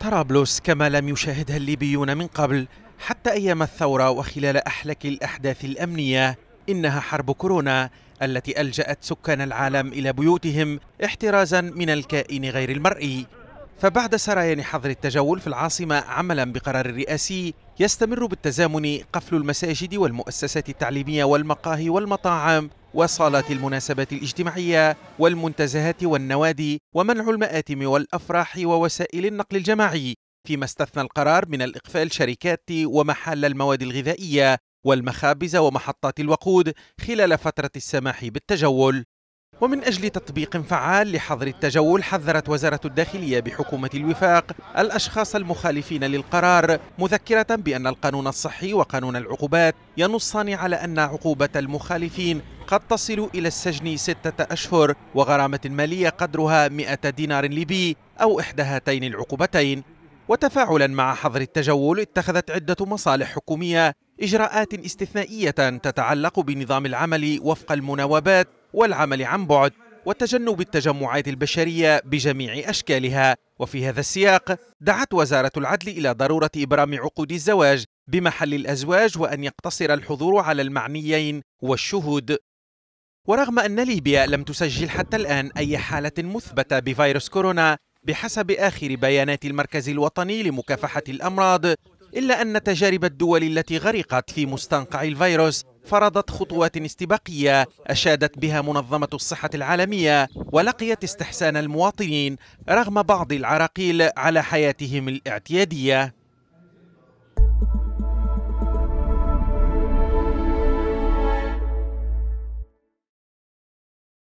طرابلس كما لم يشاهدها الليبيون من قبل حتى أيام الثورة وخلال أحلك الأحداث الأمنية إنها حرب كورونا التي ألجأت سكان العالم إلى بيوتهم احترازا من الكائن غير المرئي فبعد سريان حظر التجول في العاصمة عملا بقرار رئاسي يستمر بالتزامن قفل المساجد والمؤسسات التعليمية والمقاهي والمطاعم وصالات المناسبات الاجتماعية والمنتزهات والنوادي ومنع المآتم والأفراح ووسائل النقل الجماعي فيما استثنى القرار من الإقفال شركات ومحال المواد الغذائية والمخابز ومحطات الوقود خلال فترة السماح بالتجول ومن أجل تطبيق فعال لحظر التجول حذرت وزارة الداخلية بحكومة الوفاق الأشخاص المخالفين للقرار مذكرة بأن القانون الصحي وقانون العقوبات ينصان على أن عقوبة المخالفين قد تصل إلى السجن ستة أشهر وغرامة مالية قدرها 100 دينار ليبي أو إحدى هاتين العقوبتين وتفاعلا مع حظر التجول اتخذت عدة مصالح حكومية إجراءات استثنائية تتعلق بنظام العمل وفق المناوبات والعمل عن بعد وتجنب التجمعات البشرية بجميع أشكالها وفي هذا السياق دعت وزارة العدل إلى ضرورة إبرام عقود الزواج بمحل الأزواج وأن يقتصر الحضور على المعنيين والشهود ورغم أن ليبيا لم تسجل حتى الآن أي حالة مثبتة بفيروس كورونا بحسب آخر بيانات المركز الوطني لمكافحة الأمراض إلا أن تجارب الدول التي غرقت في مستنقع الفيروس فرضت خطوات استباقية أشادت بها منظمة الصحة العالمية ولقيت استحسان المواطنين رغم بعض العراقيل على حياتهم الاعتيادية